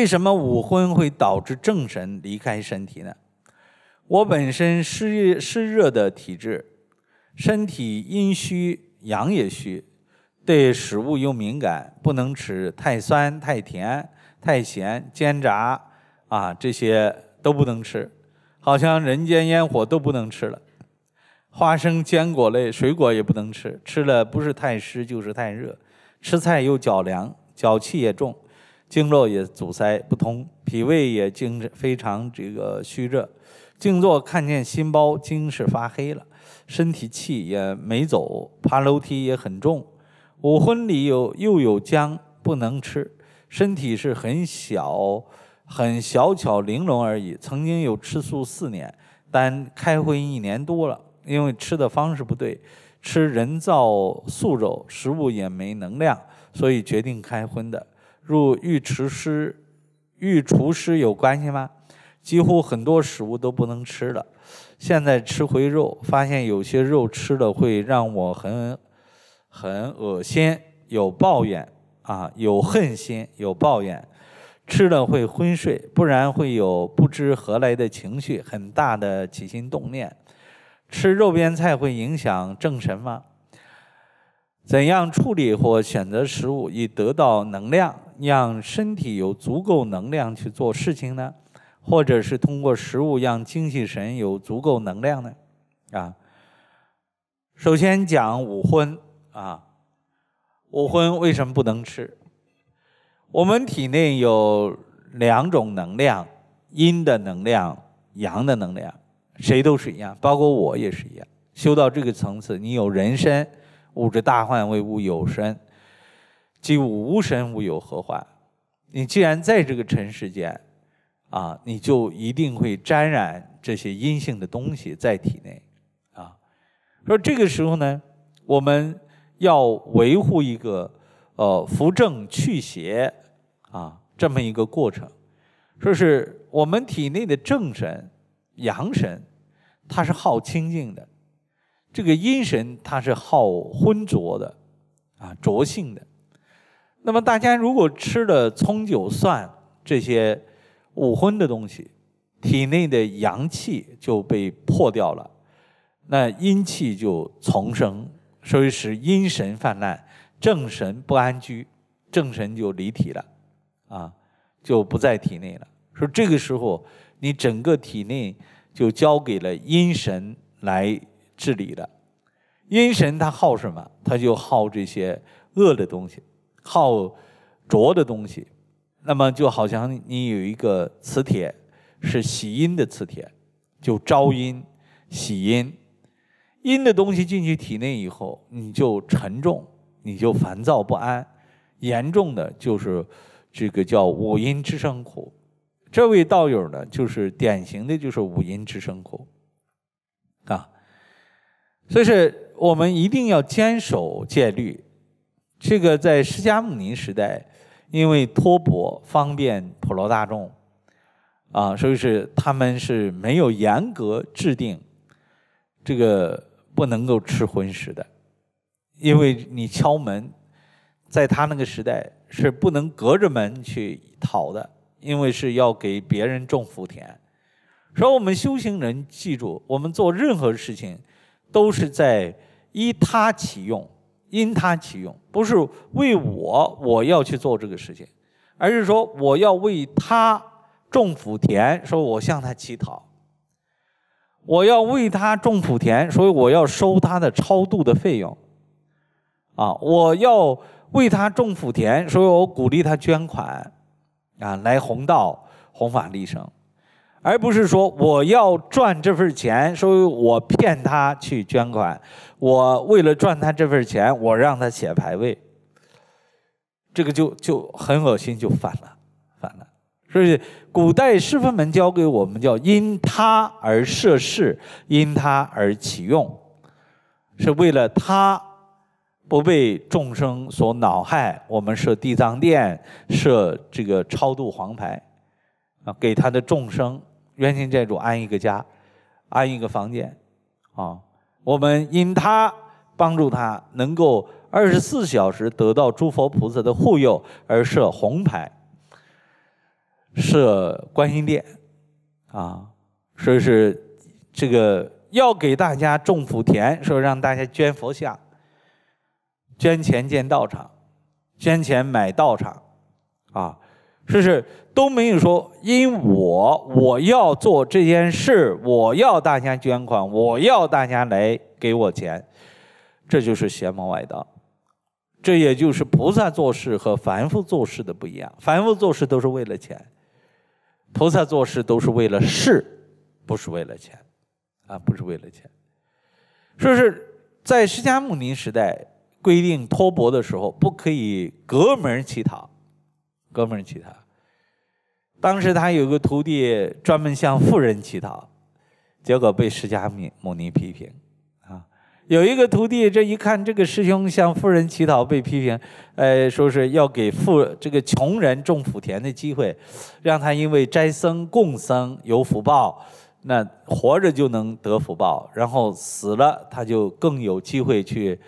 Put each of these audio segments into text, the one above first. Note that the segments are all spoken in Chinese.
为什么五荤会导致正神离开身体呢？我本身湿湿热的体质，身体阴虚阳也虚，对食物又敏感，不能吃太酸、太甜、太咸、煎炸啊，这些都不能吃，好像人间烟火都不能吃了。花生、坚果类、水果也不能吃，吃了不是太湿就是太热。吃菜又脚凉，脚气也重。经络也阻塞不通，脾胃也经非常这个虚热。静坐看见心包经是发黑了，身体气也没走，爬楼梯也很重。五荤里有又有姜不能吃，身体是很小很小巧玲珑而已。曾经有吃素四年，但开荤一年多了，因为吃的方式不对，吃人造素肉食物也没能量，所以决定开荤的。入御厨师，御厨师有关系吗？几乎很多食物都不能吃了。现在吃回肉，发现有些肉吃了会让我很很恶心，有抱怨啊，有恨心，有抱怨，吃了会昏睡，不然会有不知何来的情绪，很大的起心动念。吃肉边菜会影响正神吗？怎样处理或选择食物以得到能量？让身体有足够能量去做事情呢，或者是通过食物让精气神有足够能量呢，啊，首先讲五荤啊，五荤为什么不能吃？我们体内有两种能量，阴的能量、阳的能量，谁都是一样，包括我也是一样。修到这个层次，你有人身，物质大患为物有身。即无神无有何患？你既然在这个尘世间，啊，你就一定会沾染这些阴性的东西在体内，啊。说这个时候呢，我们要维护一个，呃，扶正去邪，啊，这么一个过程。说是我们体内的正神、阳神，它是好清净的；这个阴神，它是好浑浊的，啊，浊性的。那么大家如果吃了葱、酒、蒜这些五荤的东西，体内的阳气就被破掉了，那阴气就丛生，所以使阴神泛滥，正神不安居，正神就离体了，啊，就不在体内了。说这个时候，你整个体内就交给了阴神来治理了。阴神他好什么？他就好这些恶的东西。好浊的东西，那么就好像你有一个磁铁是喜阴的磁铁，就招阴喜阴，阴的东西进去体内以后，你就沉重，你就烦躁不安，严重的就是这个叫五阴炽盛苦。这位道友呢，就是典型的就是五阴炽盛苦啊，所以是我们一定要坚守戒律。这个在释迦牟尼时代，因为托钵方便普罗大众，啊，所以是他们是没有严格制定这个不能够吃荤食的，因为你敲门，在他那个时代是不能隔着门去讨的，因为是要给别人种福田。所以，我们修行人记住，我们做任何事情都是在依他起用。因他起用，不是为我，我要去做这个事情，而是说我要为他种福田，说我向他乞讨，我要为他种福田，所以我要收他的超度的费用，啊，我要为他种福田，所以我鼓励他捐款，啊，来弘道、弘法利生。而不是说我要赚这份钱，所以我骗他去捐款，我为了赚他这份钱，我让他写牌位，这个就就很恶心，就反了，反了。所以古代师父们教给我们，叫因他而设事，因他而启用，是为了他不被众生所恼害，我们设地藏殿，设这个超度黄牌啊，给他的众生。冤亲债主安一个家，安一个房间，啊，我们因他帮助他能够二十四小时得到诸佛菩萨的护佑而设红牌，设观心殿，啊，所以是这个要给大家种福田，说让大家捐佛像，捐钱建道场，捐钱买道场，啊。就是都没有说，因我我要做这件事，我要大家捐款，我要大家来给我钱，这就是邪门歪道，这也就是菩萨做事和凡夫做事的不一样。凡夫做事都是为了钱，菩萨做事都是为了事，不是为了钱，啊，不是为了钱。说是在释迦牟尼时代规定托钵的时候，不可以隔门乞讨。哥们儿乞讨，当时他有个徒弟专门向富人乞讨，结果被释迦牟尼批评，啊，有一个徒弟这一看这个师兄向富人乞讨被批评，呃，说是要给富这个穷人种福田的机会，让他因为斋僧供僧有福报，那活着就能得福报，然后死了他就更有机会去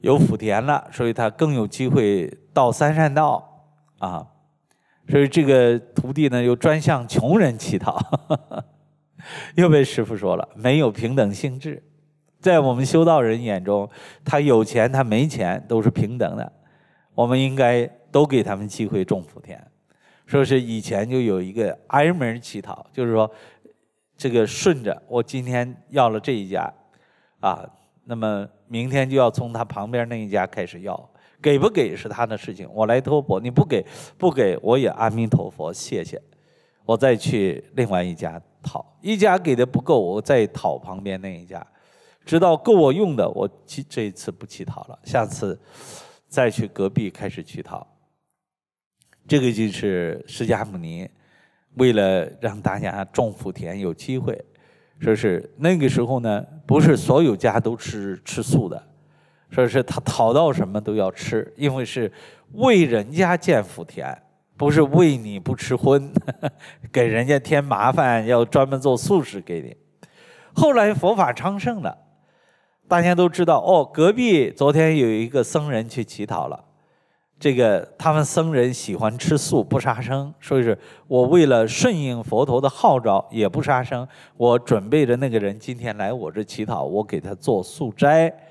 有福田了，所以他更有机会到三善道。啊，所以这个徒弟呢，又专向穷人乞讨，又被师傅说了，没有平等性质。在我们修道人眼中，他有钱，他没钱，都是平等的，我们应该都给他们机会种福田。说是以前就有一个挨门乞讨，就是说这个顺着我今天要了这一家，啊，那么明天就要从他旁边那一家开始要。给不给是他的事情，我来托钵，你不给，不给我也阿弥陀佛，谢谢，我再去另外一家讨，一家给的不够，我再讨旁边那一家，直到够我用的，我乞这一次不乞讨了，下次再去隔壁开始乞讨。这个就是释迦牟尼为了让大家种福田有机会，说是那个时候呢，不是所有家都吃吃素的。说是他讨到什么都要吃，因为是为人家建福田，不是为你不吃荤，给人家添麻烦，要专门做素食给你。后来佛法昌盛了，大家都知道哦。隔壁昨天有一个僧人去乞讨了，这个他们僧人喜欢吃素，不杀生，所以是我为了顺应佛陀的号召，也不杀生，我准备着那个人今天来我这乞讨，我给他做素斋。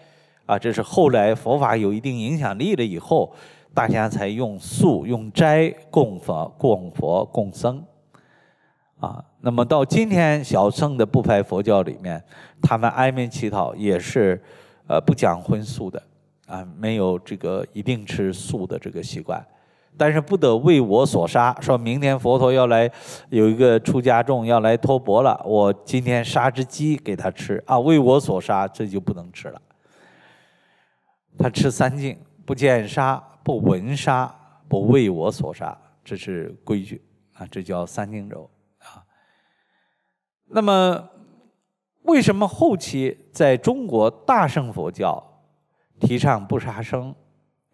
啊，这是后来佛法有一定影响力了以后，大家才用素、用斋供佛、供佛、供僧，啊，那么到今天小乘的不排佛教里面，他们挨门乞讨也是，呃，不讲荤素的，啊，没有这个一定吃素的这个习惯，但是不得为我所杀，说明天佛陀要来，有一个出家众要来托钵了，我今天杀只鸡给他吃，啊，为我所杀，这就不能吃了。他吃三净，不见杀，不闻杀，不为我所杀，这是规矩啊！这叫三净咒啊。那么，为什么后期在中国大乘佛教提倡不杀生，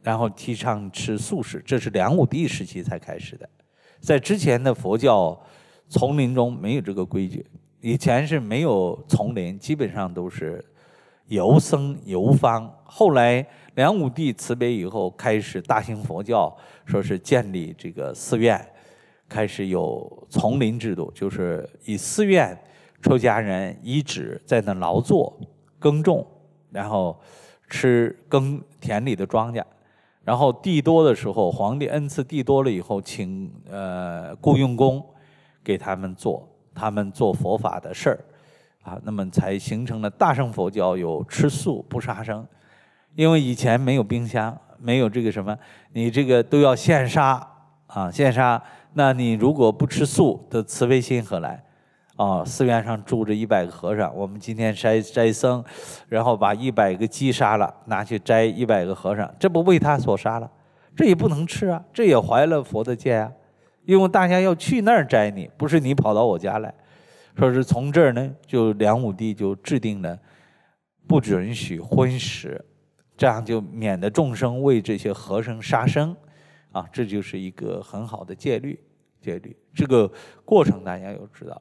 然后提倡吃素食？这是梁武帝时期才开始的，在之前的佛教丛林中没有这个规矩，以前是没有丛林，基本上都是。游僧游方，后来梁武帝辞别以后，开始大兴佛教，说是建立这个寺院，开始有丛林制度，就是以寺院出家人遗址在那劳作耕种，然后吃耕田里的庄稼，然后地多的时候，皇帝恩赐地多了以后，请呃雇佣工给他们做他们做佛法的事儿。啊，那么才形成了大乘佛教有吃素不杀生，因为以前没有冰箱，没有这个什么，你这个都要现杀啊，现杀。那你如果不吃素的慈悲心何来？哦，寺院上住着一百个和尚，我们今天斋斋僧，然后把一百个鸡杀了拿去斋一百个和尚，这不为他所杀了，这也不能吃啊，这也怀了佛的戒啊，因为大家要去那儿斋你，不是你跑到我家来。说是从这儿呢，就梁武帝就制定了不准许荤食，这样就免得众生为这些和尚杀生，啊，这就是一个很好的戒律，戒律。这个过程大家要知道。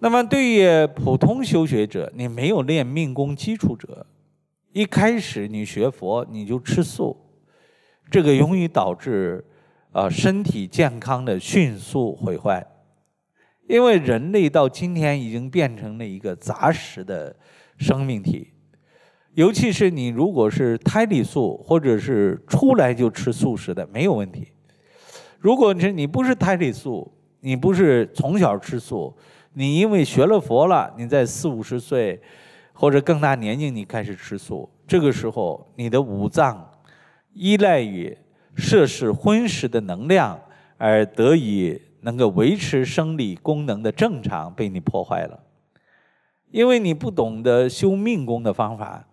那么对于普通修学者，你没有练命功基础者，一开始你学佛你就吃素，这个容易导致啊身体健康的迅速毁坏。因为人类到今天已经变成了一个杂食的生命体，尤其是你如果是胎里素，或者是出来就吃素食的，没有问题。如果你你不是胎里素，你不是从小吃素，你因为学了佛了，你在四五十岁或者更大年纪你开始吃素，这个时候你的五脏依赖于摄食荤食的能量而得以。能够维持生理功能的正常被你破坏了，因为你不懂得修命功的方法，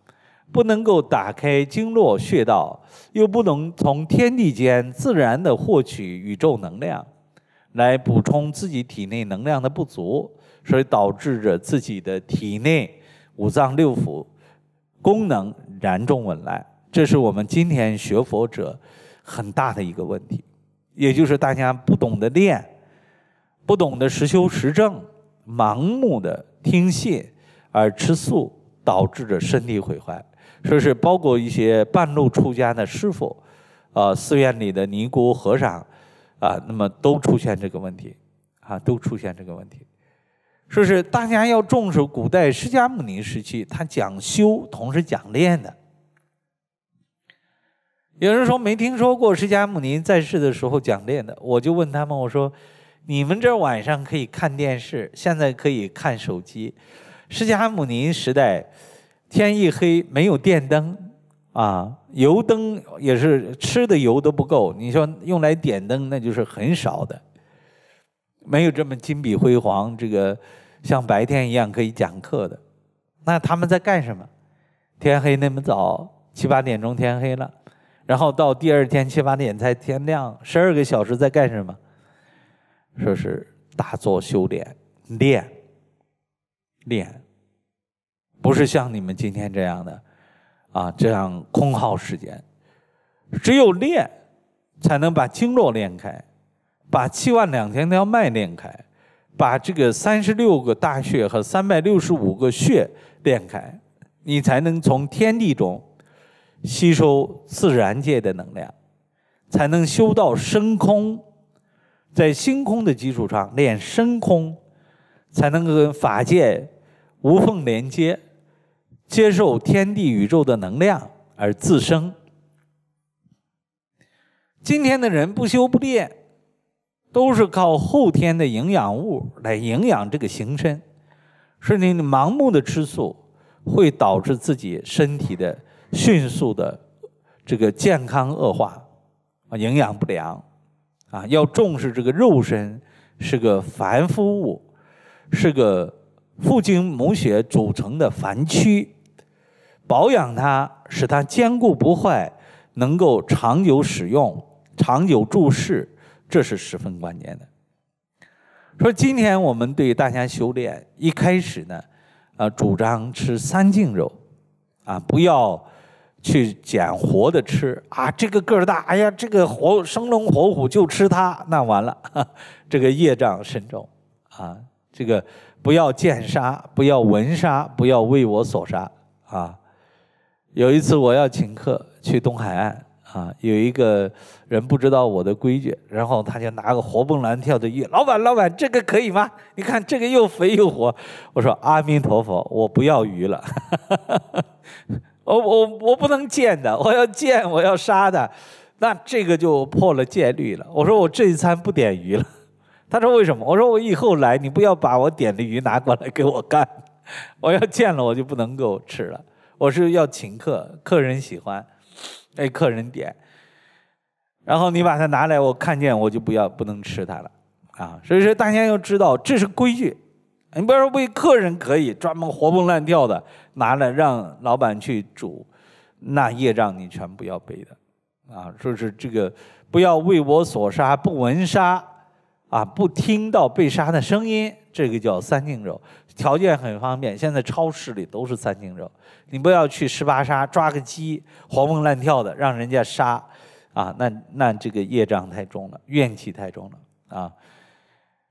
不能够打开经络穴道，又不能从天地间自然的获取宇宙能量，来补充自己体内能量的不足，所以导致着自己的体内五脏六腑功能严重紊乱。这是我们今天学佛者很大的一个问题，也就是大家不懂得练。不懂得实修实证，盲目的听信而吃素，导致着身体毁坏。说是包括一些半路出家的师傅，啊，寺院里的尼姑和尚，啊，那么都出现这个问题，啊，都出现这个问题。说是大家要重视古代释迦牟尼时期，他讲修同时讲练的。有人说没听说过释迦牟尼在世的时候讲练的，我就问他们，我说。你们这晚上可以看电视，现在可以看手机。释迦牟尼时代，天一黑没有电灯，啊，油灯也是吃的油都不够，你说用来点灯那就是很少的，没有这么金碧辉煌，这个像白天一样可以讲课的。那他们在干什么？天黑那么早，七八点钟天黑了，然后到第二天七八点才天亮，十二个小时在干什么？说是打坐修炼，练练，不是像你们今天这样的啊，这样空耗时间。只有练，才能把经络练开，把七万两千条脉练开，把这个三十六个大穴和三百六十五个穴练开，你才能从天地中吸收自然界的能量，才能修到升空。在心空的基础上练身空，才能够跟法界无缝连接，接受天地宇宙的能量而自生。今天的人不修不练，都是靠后天的营养物来营养这个形身，是你盲目的吃素，会导致自己身体的迅速的这个健康恶化，啊，营养不良。啊，要重视这个肉身，是个凡夫物，是个父精母血组成的凡躯，保养它，使它坚固不坏，能够长久使用，长久注视，这是十分关键的。说今天我们对大家修炼，一开始呢，呃，主张吃三净肉，啊，不要。去捡活的吃啊！这个个儿大，哎呀，这个活生龙活虎就吃它，那完了，这个业障深重啊！这个不要见杀，不要闻杀，不要为我所杀啊！有一次我要请客去东海岸啊，有一个人不知道我的规矩，然后他就拿个活蹦乱跳的鱼，老板，老板，这个可以吗？你看这个又肥又活，我说阿弥陀佛，我不要鱼了。我我我不能见的，我要见，我要杀的，那这个就破了戒律了。我说我这一餐不点鱼了。他说为什么？我说我以后来，你不要把我点的鱼拿过来给我干。我要见了我就不能够吃了。我是要请客，客人喜欢，哎，客人点。然后你把它拿来，我看见我就不要不能吃它了啊。所以说大家要知道，这是规矩。你不要说为客人可以专门活蹦乱跳的。拿来让老板去煮，那业障你全部要背的，啊，就是这个不要为我所杀，不闻杀啊，不听到被杀的声音，这个叫三净肉，条件很方便，现在超市里都是三净肉，你不要去十八杀抓个鸡，活蹦乱跳的让人家杀，啊，那那这个业障太重了，怨气太重了，啊，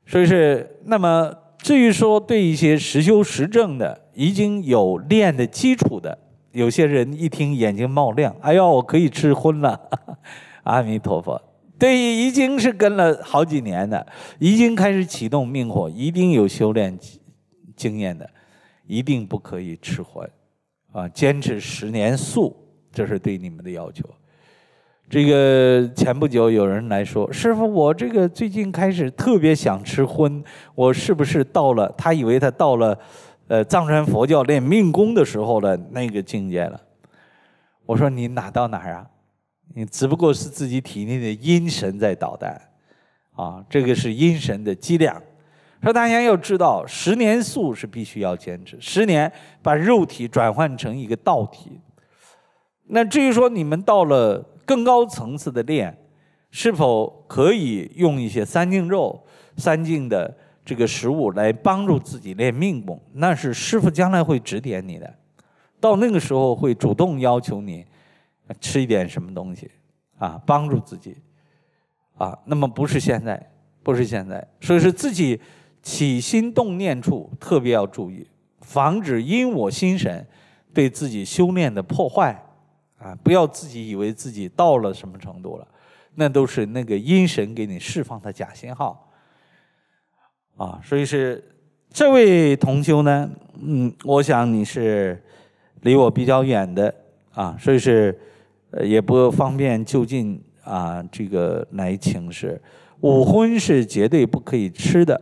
所以是那么。至于说对一些实修实证的已经有练的基础的，有些人一听眼睛冒亮，哎呦，我可以吃荤了，阿弥陀佛。对于已经是跟了好几年的，已经开始启动命火，一定有修炼经验的，一定不可以吃荤，啊，坚持十年素，这是对你们的要求。这个前不久有人来说，师傅，我这个最近开始特别想吃荤，我是不是到了他以为他到了，呃，藏传佛教练命功的时候了，那个境界了？我说你哪到哪儿啊？你只不过是自己体内的阴神在捣蛋，啊，这个是阴神的伎俩。说大家要知道，十年素是必须要坚持，十年把肉体转换成一个道体。那至于说你们到了。更高层次的练，是否可以用一些三净肉、三净的这个食物来帮助自己练命功？那是师傅将来会指点你的，到那个时候会主动要求你吃一点什么东西啊，帮助自己啊。那么不是现在，不是现在，所以是自己起心动念处特别要注意，防止因我心神对自己修炼的破坏。啊，不要自己以为自己到了什么程度了，那都是那个阴神给你释放的假信号。啊，所以是这位同修呢，嗯，我想你是离我比较远的啊，所以是也不方便就近啊，这个来请示。五荤是绝对不可以吃的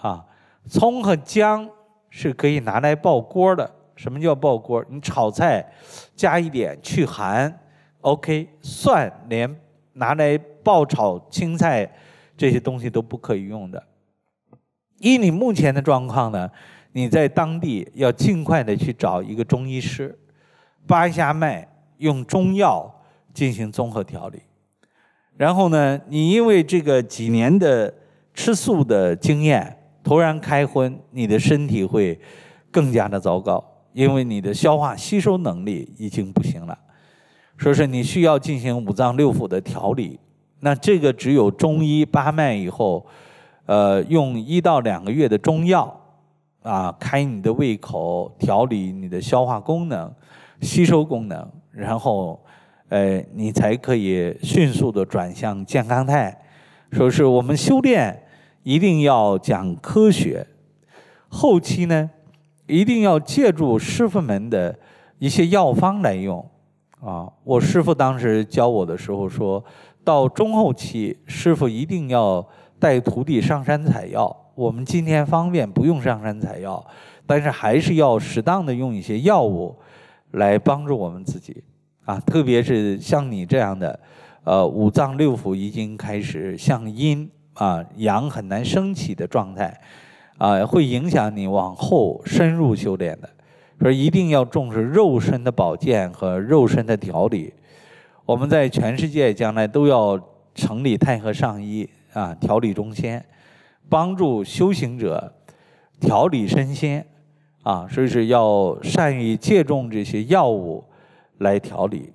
啊，葱和姜是可以拿来爆锅的。什么叫爆锅你炒菜加一点去寒，OK？蒜连拿来爆炒青菜这些东西都不可以用的。以你目前的状况呢，你在当地要尽快的去找一个中医师，把一下脉，用中药进行综合调理。然后呢，你因为这个几年的吃素的经验，突然开荤，你的身体会更加的糟糕。因为你的消化吸收能力已经不行了，说是你需要进行五脏六腑的调理，那这个只有中医八脉以后，呃，用一到两个月的中药啊，开你的胃口，调理你的消化功能、吸收功能，然后，呃，你才可以迅速的转向健康态。说是我们修炼一定要讲科学，后期呢？一定要借助师傅们的一些药方来用，啊，我师傅当时教我的时候说，到中后期，师傅一定要带徒弟上山采药。我们今天方便不用上山采药，但是还是要适当的用一些药物来帮助我们自己，啊，特别是像你这样的，呃，五脏六腑已经开始向阴啊阳很难升起的状态。啊，会影响你往后深入修炼的，所以一定要重视肉身的保健和肉身的调理。我们在全世界将来都要成立太和上医啊调理中心，帮助修行者调理身心啊，所以是要善于借助这些药物来调理。